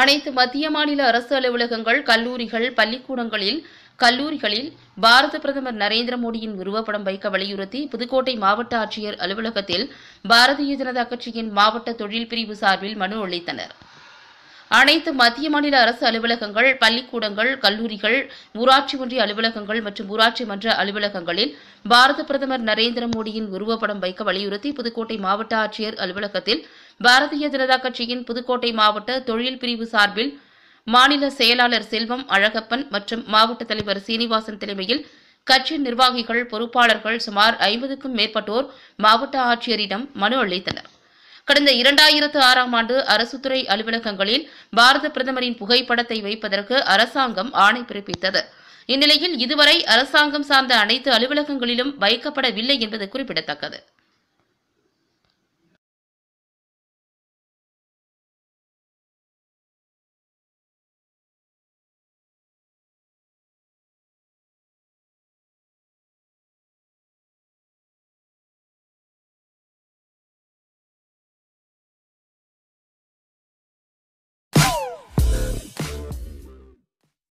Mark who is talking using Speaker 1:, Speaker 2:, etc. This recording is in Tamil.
Speaker 1: அனைத்து மத்திய மாநில அரசு அலுவலகங்கள் கல்லூரிகள் பள்ளிக்கூடங்களில் கல்லூரிகளில் பாரத பிரதமர் நரேந்திர மோடியின் உருவப்படம் வைக்க வலியுறுத்தி புதுக்கோட்டை மாவட்ட ஆட்சியர் அலுவலகத்தில் பாரதிய ஜனதா கட்சியின் மாவட்ட தொழில் பிரிவு சார்பில் மனு அளித்தனா் அனைத்து மத்திய மாநில அரசு அலுவலகங்கள் பள்ளிக்கூடங்கள் கல்லூரிகள் ஊராட்சி ஒன்றிய அலுவலகங்கள் மற்றும் ஊராட்சி மன்ற அலுவலகங்களில் பாரத பிரதமர் நரேந்திர மோடியின் உருவப்படம் வைக்க வலியுறுத்தி புதுக்கோட்டை மாவட்ட ஆட்சியர் அலுவலகத்தில் பாரதிய ஜனதா கட்சியின் புதுக்கோட்டை மாவட்ட தொழில் பிரிவு சார்பில் மாநில செயலாளர் செல்வம் அழகப்பன் மற்றும் மாவட்ட தலைவர் சீனிவாசன் தலைமையில் கட்சி நிர்வாகிகள் பொறுப்பாளர்கள் சுமார் ஐம்பதுக்கும் மேற்பட்டோர் மாவட்ட ஆட்சியரிடம் மனு அளித்தனா் கடந்த இரண்டாயிரத்து ஆறாம் ஆண்டு அரசுத்துறை அலுவலகங்களில் பாரத பிரதமரின் புகைப்படத்தை வைப்பதற்கு அரசாங்கம் ஆணை பிறப்பித்தது இந்நிலையில் இதுவரை அரசாங்கம் சார்ந்த அனைத்து அலுவலகங்களிலும் வைக்கப்படவில்லை என்பது குறிப்பிடத்தக்கது